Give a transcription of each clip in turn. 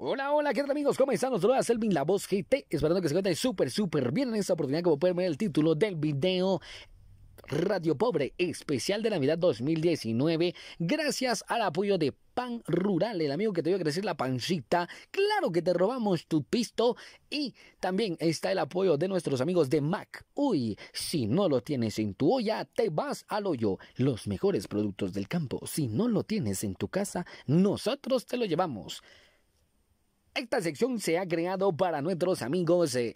Hola, hola, ¿qué tal amigos? ¿Cómo están? Nos saluda Selvin La Voz GT, esperando que se encuentren súper, súper bien en esta oportunidad, como pueden ver el título del video. Radio Pobre, especial de Navidad 2019, gracias al apoyo de Pan Rural, el amigo que te dio a crecer la pancita. Claro que te robamos tu pisto. Y también está el apoyo de nuestros amigos de Mac. Uy, si no lo tienes en tu olla, te vas al hoyo. Los mejores productos del campo, si no lo tienes en tu casa, nosotros te lo llevamos. Esta sección se ha creado para nuestros amigos eh,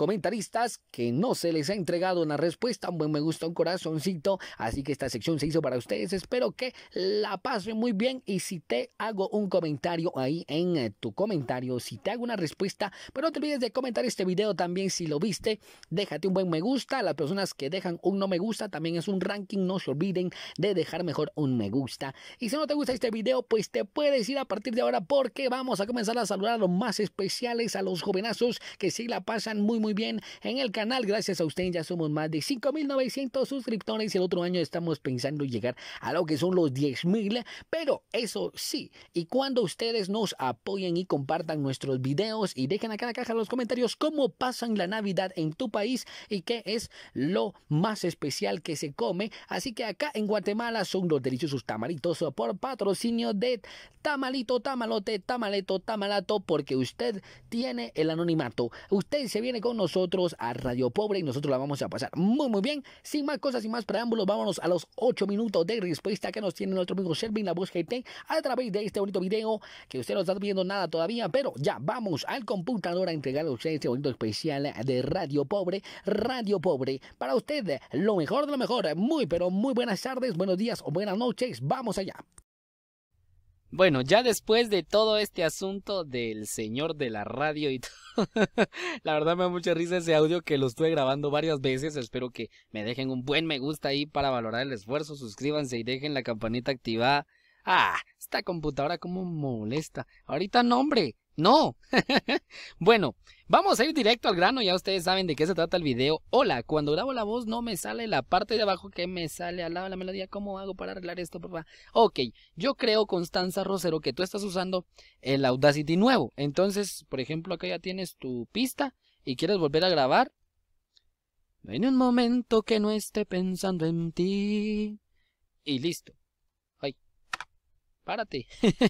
comentaristas que no se les ha entregado una respuesta. Un buen me gusta, un corazoncito. Así que esta sección se hizo para ustedes. Espero que la pasen muy bien. Y si te hago un comentario ahí en eh, tu comentario, si te hago una respuesta, pero no te olvides de comentar este video también si lo viste. Déjate un buen me gusta. Las personas que dejan un no me gusta también es un ranking. No se olviden de dejar mejor un me gusta. Y si no te gusta este video, pues te puedes ir a partir de ahora porque vamos a comenzar a saludar a los más especiales, a los jovenazos que sí la pasan muy, muy bien en el canal. Gracias a usted ya somos más de 5.900 suscriptores. y El otro año estamos pensando llegar a lo que son los 10.000. Pero eso sí, y cuando ustedes nos apoyen y compartan nuestros videos y dejen acá en la caja los comentarios cómo pasan la Navidad en tu país y qué es lo más especial que se come. Así que acá en Guatemala son los deliciosos tamalitos por patrocinio de Tamalito, Tamalote, Tamaleto, Tamalato, porque usted tiene el anonimato. Usted se viene con nosotros a Radio Pobre y nosotros la vamos a pasar muy, muy bien. Sin más cosas, sin más preámbulos, vámonos a los 8 minutos de respuesta que nos tiene nuestro amigo Shervin La Voz GT a través de este bonito video que usted no está viendo nada todavía, pero ya vamos al computador a entregarle a usted este bonito especial de Radio Pobre, Radio Pobre. Para usted, lo mejor de lo mejor. Muy, pero muy buenas tardes, buenos días o buenas noches. Vamos allá. Bueno, ya después de todo este asunto del señor de la radio y todo, la verdad me da mucha risa ese audio que lo estuve grabando varias veces. Espero que me dejen un buen me gusta ahí para valorar el esfuerzo. Suscríbanse y dejen la campanita activada. Ah, esta computadora como molesta. Ahorita no, hombre. No. bueno, vamos a ir directo al grano. Ya ustedes saben de qué se trata el video. Hola, cuando grabo la voz no me sale la parte de abajo que me sale al lado de la melodía. ¿Cómo hago para arreglar esto, papá? Ok, yo creo, Constanza Rosero, que tú estás usando el Audacity nuevo. Entonces, por ejemplo, acá ya tienes tu pista y quieres volver a grabar. En un momento que no esté pensando en ti. Y listo párate.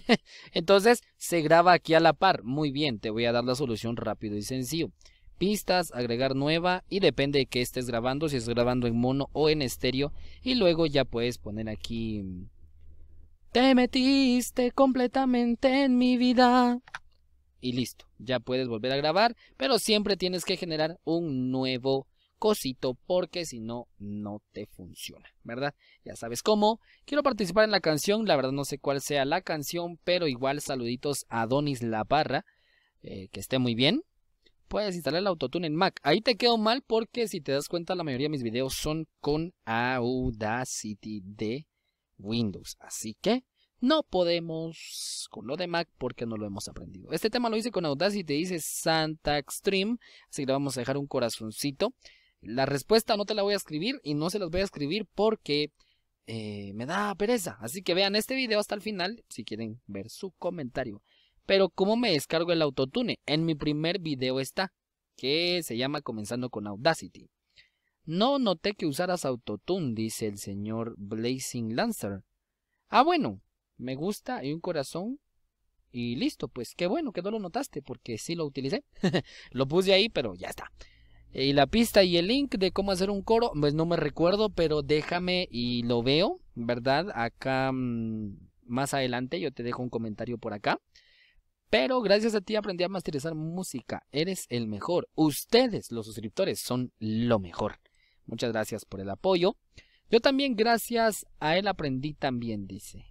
Entonces se graba aquí a la par. Muy bien, te voy a dar la solución rápido y sencillo. Pistas, agregar nueva y depende de qué estés grabando, si estás grabando en mono o en estéreo. Y luego ya puedes poner aquí... Te metiste completamente en mi vida. Y listo, ya puedes volver a grabar, pero siempre tienes que generar un nuevo cosito porque si no, no te funciona, ¿verdad? Ya sabes cómo. Quiero participar en la canción, la verdad no sé cuál sea la canción, pero igual saluditos a Donis La eh, que esté muy bien. Puedes instalar el autotune en Mac. Ahí te quedo mal porque si te das cuenta la mayoría de mis videos son con Audacity de Windows. Así que no podemos con lo de Mac porque no lo hemos aprendido. Este tema lo hice con Audacity, dice Santa Extreme, así que le vamos a dejar un corazoncito. La respuesta no te la voy a escribir y no se las voy a escribir porque eh, me da pereza. Así que vean este video hasta el final si quieren ver su comentario. Pero ¿cómo me descargo el autotune? En mi primer video está, que se llama Comenzando con Audacity. No noté que usaras autotune, dice el señor Blazing Lancer. Ah, bueno, me gusta y un corazón y listo, pues qué bueno que no lo notaste porque sí lo utilicé. lo puse ahí, pero ya está. Eh, y la pista y el link de cómo hacer un coro, pues no me recuerdo, pero déjame y lo veo, ¿verdad? Acá mm, más adelante yo te dejo un comentario por acá. Pero gracias a ti aprendí a masterizar música. Eres el mejor. Ustedes, los suscriptores, son lo mejor. Muchas gracias por el apoyo. Yo también gracias a él aprendí también, dice.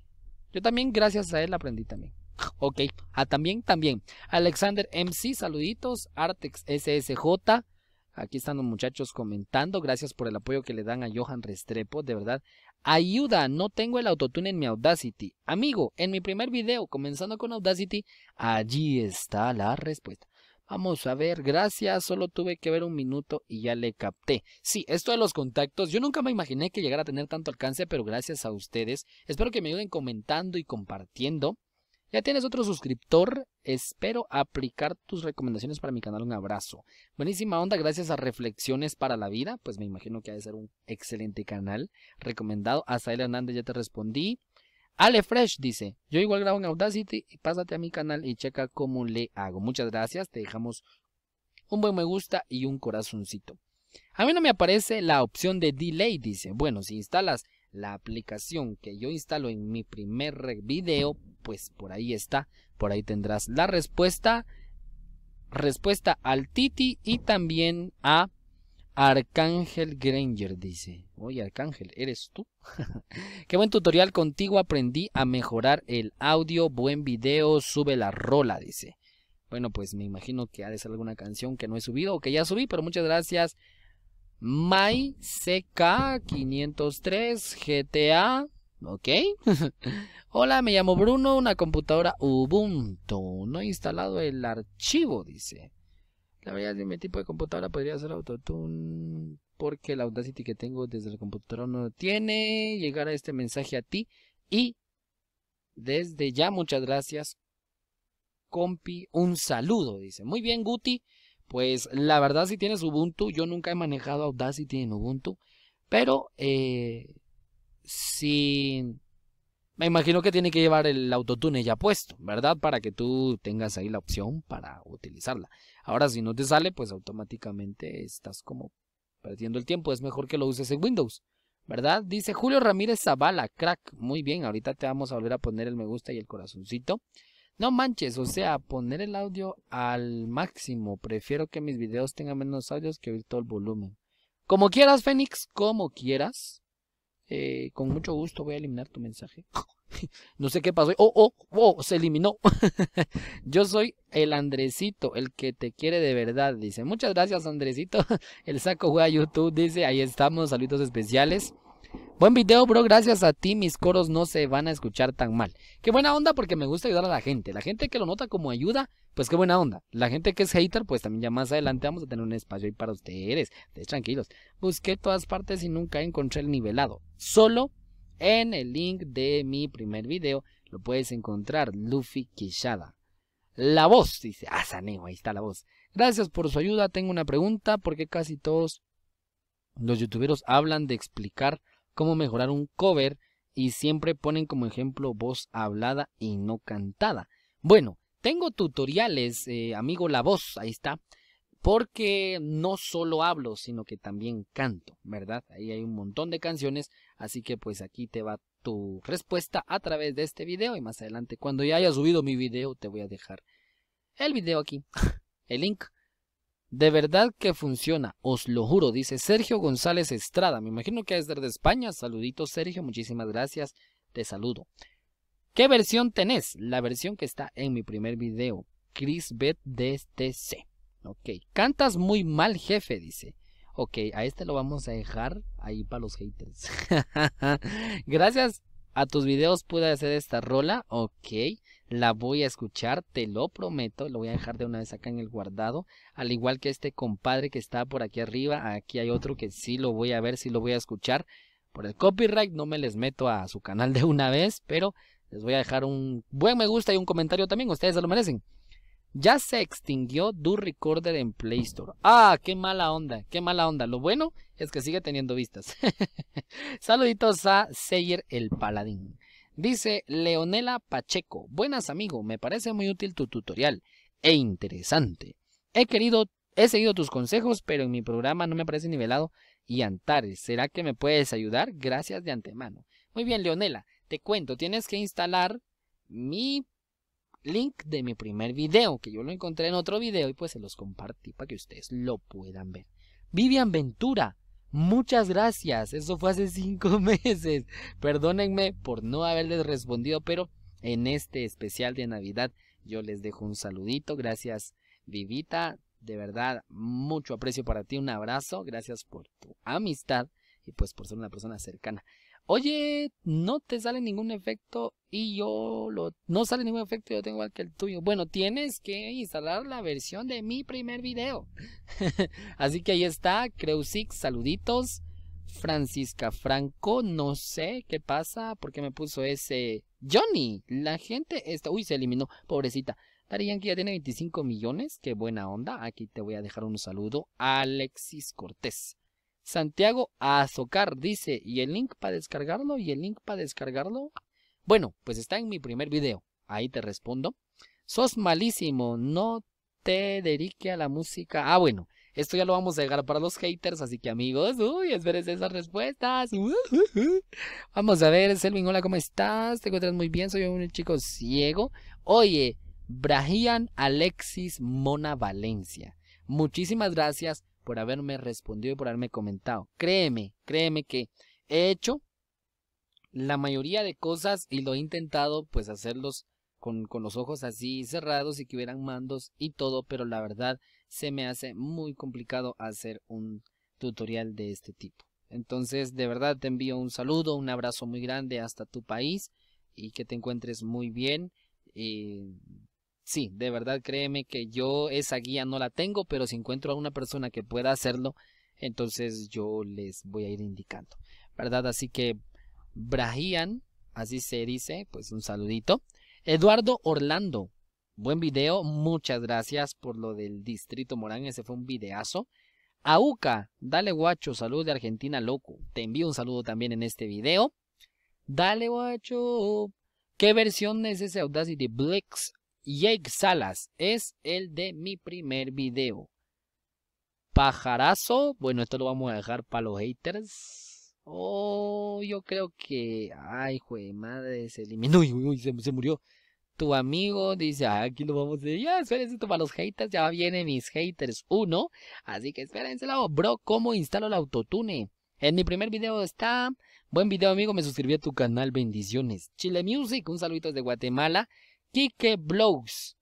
Yo también gracias a él aprendí también. Ok, a ah, también, también. Alexander MC, saluditos. Artex SSJ. Aquí están los muchachos comentando. Gracias por el apoyo que le dan a Johan Restrepo, de verdad. Ayuda, no tengo el autotune en mi Audacity. Amigo, en mi primer video, comenzando con Audacity, allí está la respuesta. Vamos a ver, gracias, solo tuve que ver un minuto y ya le capté. Sí, esto de los contactos, yo nunca me imaginé que llegara a tener tanto alcance, pero gracias a ustedes. Espero que me ayuden comentando y compartiendo. Ya tienes otro suscriptor. Espero aplicar tus recomendaciones para mi canal. Un abrazo. Buenísima onda, gracias a Reflexiones para la Vida. Pues me imagino que ha de ser un excelente canal. Recomendado. Azael Hernández, ya te respondí. Ale Fresh dice, yo igual grabo en Audacity, pásate a mi canal y checa cómo le hago. Muchas gracias, te dejamos un buen me gusta y un corazoncito. A mí no me aparece la opción de delay, dice. Bueno, si instalas la aplicación que yo instalo en mi primer video, pues por ahí está, por ahí tendrás la respuesta, respuesta al Titi y también a Arcángel Granger dice, oye Arcángel, ¿eres tú? Qué buen tutorial, contigo aprendí a mejorar el audio, buen video, sube la rola, dice. Bueno, pues me imagino que ha de alguna canción que no he subido o que ya subí, pero muchas gracias. MyCK503 GTA ¿Ok? Hola, me llamo Bruno, una computadora Ubuntu. No he instalado el archivo, dice. La verdad, mi tipo de computadora podría ser Autotune, porque la Audacity que tengo desde el computador no tiene. Llegar a este mensaje a ti. Y desde ya, muchas gracias, compi. Un saludo, dice. Muy bien, Guti. Pues la verdad, si tienes Ubuntu, yo nunca he manejado Audacity en Ubuntu, pero eh, si... Me imagino que tiene que llevar el autotune ya puesto, ¿verdad? Para que tú tengas ahí la opción para utilizarla. Ahora, si no te sale, pues automáticamente estás como perdiendo el tiempo. Es mejor que lo uses en Windows, ¿verdad? Dice Julio Ramírez Zavala, crack. Muy bien, ahorita te vamos a volver a poner el me gusta y el corazoncito. No manches, o sea, poner el audio al máximo. Prefiero que mis videos tengan menos audios que oír todo el volumen. Como quieras, Fénix, como quieras. Eh, con mucho gusto voy a eliminar tu mensaje. no sé qué pasó. Oh, oh, oh, se eliminó. Yo soy el Andresito, el que te quiere de verdad, dice. Muchas gracias, Andresito. el saco juega YouTube, dice. Ahí estamos, saludos especiales. Buen video, bro. Gracias a ti, mis coros no se van a escuchar tan mal. Qué buena onda porque me gusta ayudar a la gente. La gente que lo nota como ayuda, pues qué buena onda. La gente que es hater, pues también ya más adelante vamos a tener un espacio ahí para ustedes. Ustedes tranquilos. Busqué todas partes y nunca encontré el nivelado. Solo en el link de mi primer video lo puedes encontrar, Luffy Quichada La voz, dice. Ah, Saneo, ahí está la voz. Gracias por su ayuda. Tengo una pregunta porque casi todos los youtuberos hablan de explicar cómo mejorar un cover y siempre ponen como ejemplo voz hablada y no cantada. Bueno, tengo tutoriales, eh, amigo La Voz, ahí está, porque no solo hablo, sino que también canto, ¿verdad? Ahí hay un montón de canciones, así que pues aquí te va tu respuesta a través de este video y más adelante cuando ya haya subido mi video te voy a dejar el video aquí, el link de verdad que funciona, os lo juro, dice Sergio González Estrada. Me imagino que es de España. Saluditos, Sergio, muchísimas gracias. Te saludo. ¿Qué versión tenés? La versión que está en mi primer video. Chris Bet DTC. Ok. Cantas muy mal, jefe, dice. Ok, a este lo vamos a dejar ahí para los haters. Gracias a tus videos pude hacer esta rola, ok. La voy a escuchar, te lo prometo. Lo voy a dejar de una vez acá en el guardado. Al igual que este compadre que está por aquí arriba. Aquí hay otro que sí lo voy a ver, sí lo voy a escuchar. Por el copyright no me les meto a su canal de una vez, pero les voy a dejar un buen me gusta y un comentario también. Ustedes se lo merecen. Ya se extinguió Du Recorder en Play Store. Ah, qué mala onda, qué mala onda. Lo bueno es que sigue teniendo vistas. Saluditos a Seyer el Paladín. Dice Leonela Pacheco, buenas amigo, me parece muy útil tu tutorial e interesante. He querido, he seguido tus consejos, pero en mi programa no me parece nivelado y Antares. ¿Será que me puedes ayudar? Gracias de antemano. Muy bien, Leonela, te cuento, tienes que instalar mi link de mi primer video, que yo lo encontré en otro video y pues se los compartí para que ustedes lo puedan ver. Vivian Ventura, muchas gracias. Eso fue hace cinco meses. Perdónenme por no haberles respondido, pero en este especial de Navidad yo les dejo un saludito. Gracias, Vivita. De verdad, mucho aprecio para ti. Un abrazo. Gracias por tu amistad y pues por ser una persona cercana oye, no te sale ningún efecto y yo lo, no sale ningún efecto, yo tengo igual que el tuyo. Bueno, tienes que instalar la versión de mi primer video. Así que ahí está, Creusix, saluditos. Francisca Franco, no sé qué pasa, porque me puso ese Johnny. La gente está, uy, se eliminó, pobrecita. Dari que ya tiene 25 millones, qué buena onda. Aquí te voy a dejar un saludo. Alexis Cortés. Santiago Azocar dice, ¿y el link para descargarlo? ¿Y el link para descargarlo? Bueno, pues está en mi primer video. Ahí te respondo. Sos malísimo, no te dedique a la música. Ah, bueno, esto ya lo vamos a dejar para los haters, así que amigos, uy, esperes esas respuestas. Vamos a ver, Selvin, hola, ¿cómo estás? Te encuentras muy bien, soy un chico ciego. Oye, Brahian Alexis Mona Valencia. Muchísimas gracias por haberme respondido y por haberme comentado. Créeme, créeme que he hecho la mayoría de cosas y lo he intentado pues hacerlos con, los ojos así cerrados y que hubieran mandos y todo, pero la verdad se me hace muy complicado hacer un tutorial de este tipo. Entonces, de verdad te envío un saludo, un abrazo muy grande hasta tu país y que te encuentres muy bien. Eh, sí, de verdad créeme que yo esa guía no la tengo, pero si encuentro a una persona que pueda hacerlo, entonces yo les voy a ir indicando, ¿verdad? Así que Brahian, así se dice, pues un saludito. Eduardo Orlando, buen video, muchas gracias por lo del Distrito Morán, ese fue un videazo. Auca, dale guacho, salud de Argentina, loco. Te envío un saludo también en este video. Dale guacho. ¿Qué versión es ese Audacity Blix? Jake Salas es el de mi primer video. Pajarazo, bueno, esto lo vamos a dejar para los haters. Oh, yo creo que. Ay, jue madre, se eliminó. Uy, uy, se, se murió. Tu amigo dice: ah, aquí lo vamos a decir. Ya, espérense esto para los haters. Ya vienen mis haters 1. Así que espérenselo, bro. ¿Cómo instalo el autotune? En mi primer video está. Buen video, amigo. Me suscribí a tu canal. Bendiciones. Chile Music, un saludito desde Guatemala. Kike Blows.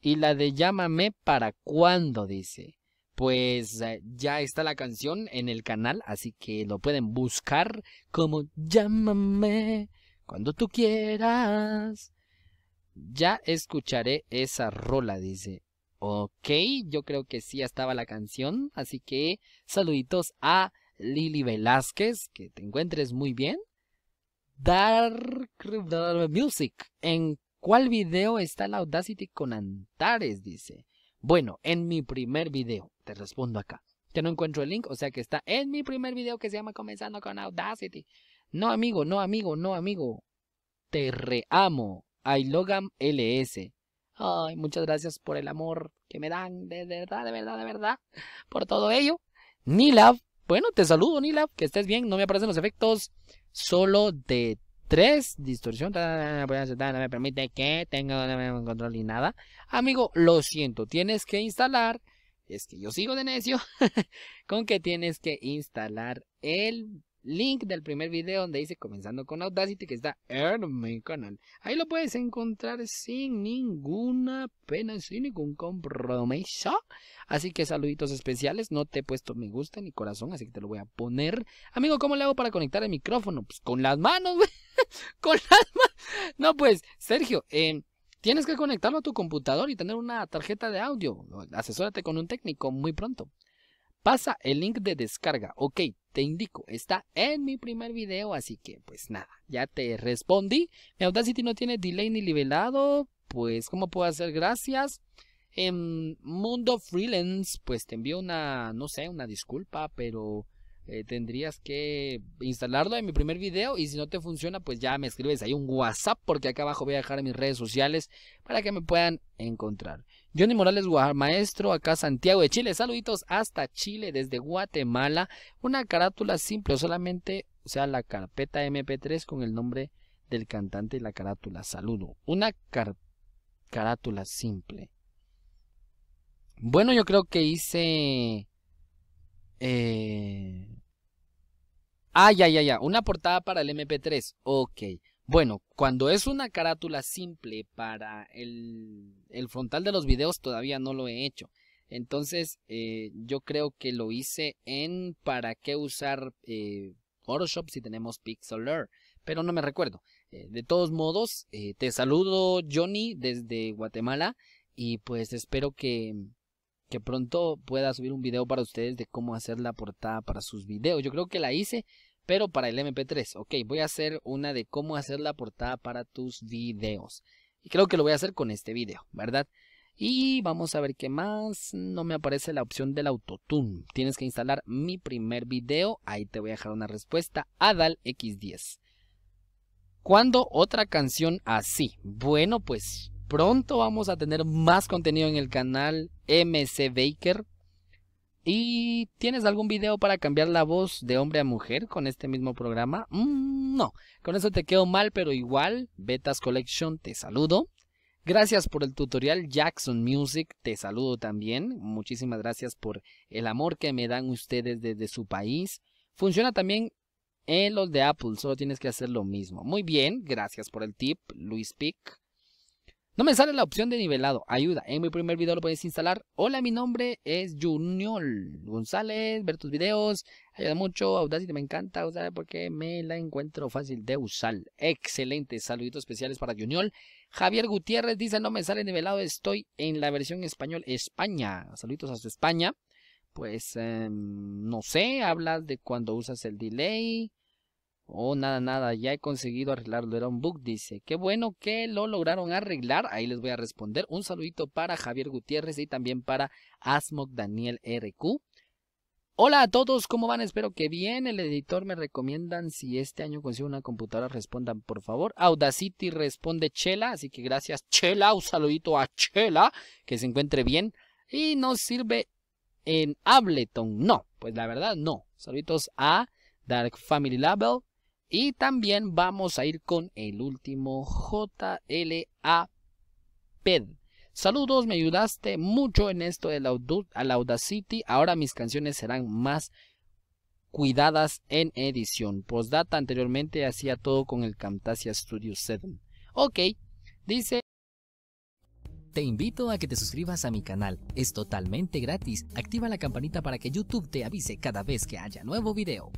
Y la de Llámame para cuando dice. Pues eh, ya está la canción en el canal, así que lo pueden buscar como Llámame cuando tú quieras. Ya escucharé esa rola, dice. Ok, yo creo que sí estaba la canción, así que saluditos a Lili Velázquez, que te encuentres muy bien. Dark Music en ¿Cuál video está la Audacity con Antares? Dice. Bueno, en mi primer video. Te respondo acá. Ya no encuentro el link, o sea que está en mi primer video que se llama Comenzando con Audacity. No, amigo, no, amigo, no, amigo. Te reamo. I Logan LS. Ay, muchas gracias por el amor que me dan, de verdad, de verdad, de verdad, por todo ello. Nilav, bueno, te saludo, Nilab. que estés bien, no me aparecen los efectos solo de 3, distorsión, no me permite que tenga control ni nada. Amigo, lo siento, tienes que instalar, es que yo sigo de necio, con que tienes que instalar el link del primer video donde dice comenzando con Audacity que está en mi canal. Ahí lo puedes encontrar sin ninguna pena, sin ningún compromiso. Así que saluditos especiales, no te he puesto me gusta ni corazón, así que te lo voy a poner. Amigo, ¿cómo le hago para conectar el micrófono? Pues con las manos, con alma, No, pues, Sergio, em, tienes que conectarlo a tu computador y tener una tarjeta de audio. Asesórate con un técnico muy pronto. Pasa el link de descarga. Ok, te indico, está en mi primer video, así que pues nada, ya te respondí. Mi Audacity no tiene delay ni nivelado, pues ¿cómo puedo hacer? Gracias. En em, Mundo Freelance, pues te envío una, no sé, una disculpa, pero eh, tendrías que instalarlo en mi primer video y si no te funciona pues ya me escribes ahí un WhatsApp porque acá abajo voy a dejar mis redes sociales para que me puedan encontrar. Johnny Morales Guajar, maestro acá Santiago de Chile, saluditos hasta Chile desde Guatemala, una carátula simple, solamente o sea la carpeta MP3 con el nombre del cantante y la carátula, saludo, una carátula simple. Bueno, yo creo que hice eh, ah, ya, ya, ya. Una portada para el MP3. Ok. Bueno, cuando es una carátula simple para el, frontal de los videos, todavía no lo he hecho. Entonces, eh, yo creo que lo hice en para qué usar eh, Photoshop si tenemos Pixlr, pero no me recuerdo. de todos modos, te saludo Johnny desde Guatemala y pues espero que, que pronto pueda subir un video para ustedes de cómo hacer la portada para sus videos. Yo creo que la hice, pero para el MP3. Ok, voy a hacer una de cómo hacer la portada para tus videos. Y creo que lo voy a hacer con este video, ¿verdad? Y vamos a ver qué más. No me aparece la opción del autotune. Tienes que instalar mi primer video. Ahí te voy a dejar una respuesta. Adal X10. ¿Cuándo otra canción así? Bueno, pues Pronto vamos a tener más contenido en el canal MC Baker. ¿Y tienes algún video para cambiar la voz de hombre a mujer con este mismo programa? Mm, no, con eso te quedo mal, pero igual, Betas Collection, te saludo. Gracias por el tutorial, Jackson Music, te saludo también. Muchísimas gracias por el amor que me dan ustedes desde su país. Funciona también en los de Apple, solo tienes que hacer lo mismo. Muy bien, gracias por el tip, Luis Pic. No me sale la opción de nivelado. Ayuda. En mi primer video lo puedes instalar. Hola, mi nombre es Junior González. Ver tus videos. Ayuda mucho. Audacity me encanta usar porque me la encuentro fácil de usar. Excelente. Saluditos especiales para Junior. Javier Gutiérrez dice, no me sale nivelado. Estoy en la versión español España. Saluditos su España. Pues, em, no sé. Hablas de cuando usas el delay. Oh, nada, nada, ya he conseguido arreglarlo. Era un bug, dice. Qué bueno que lo lograron arreglar. Ahí les voy a responder. Un saludito para Javier Gutiérrez y también para Asmok Daniel RQ. Hola a todos, ¿cómo van? Espero que bien. El editor me recomiendan si este año consigo una computadora, respondan por favor. Audacity responde Chela, así que gracias Chela, un saludito a Chela, que se encuentre bien. Y nos sirve en Ableton, no, pues la verdad no. Saluditos a Dark Family Label, y también vamos a ir con el último JLAPED. Saludos, me ayudaste mucho en esto del Audacity. Ahora mis canciones serán más cuidadas en edición. Postdata anteriormente hacía todo con el Camtasia Studio 7. Ok, dice... Te invito a que te suscribas a mi canal, es totalmente gratis. Activa la campanita para que YouTube te avise cada vez que haya nuevo video.